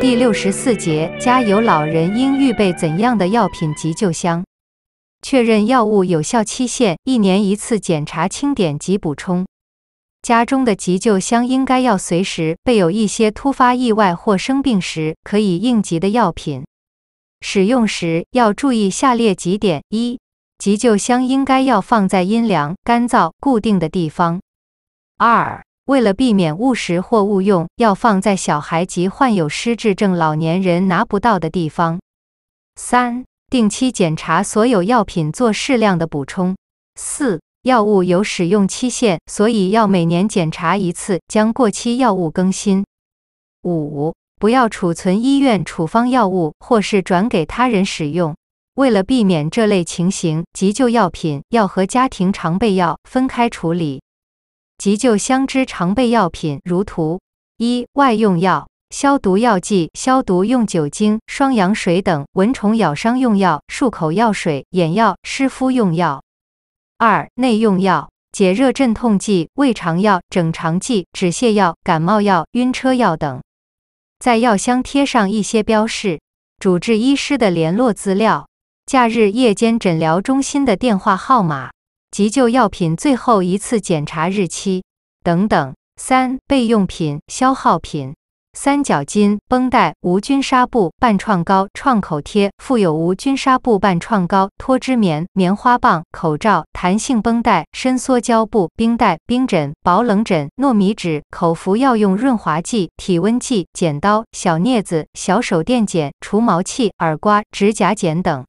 第六十四节，家有老人应预备怎样的药品急救箱？确认药物有效期限，一年一次检查清点及补充。家中的急救箱应该要随时备有一些突发意外或生病时可以应急的药品。使用时要注意下列几点：一、急救箱应该要放在阴凉、干燥、固定的地方；二、为了避免误食或误用，要放在小孩及患有失智症老年人拿不到的地方。三、定期检查所有药品，做适量的补充。四、药物有使用期限，所以要每年检查一次，将过期药物更新。五、不要储存医院处方药物或是转给他人使用。为了避免这类情形，急救药品要和家庭常备药分开处理。急救箱之常备药品如图：一、外用药，消毒药剂，消毒用酒精、双氧水等；蚊虫咬伤用药，漱口药水、眼药、湿敷用药。二、内用药，解热镇痛剂、胃肠药、整肠剂、止泻药、感冒药、晕车药等。在药箱贴上一些标示，主治医师的联络资料，假日夜间诊疗中心的电话号码。急救药品最后一次检查日期等等。三备用品、消耗品：三角巾、绷带、无菌纱布、半创膏、创口贴、附有无菌纱布半创膏、脱脂棉、棉花棒、口罩、弹性绷带、伸缩胶布、冰袋、冰枕、保冷枕、糯米纸。口服药用润滑剂、体温计、剪刀、小镊子、小手电剪、除毛器、耳刮、指甲剪等。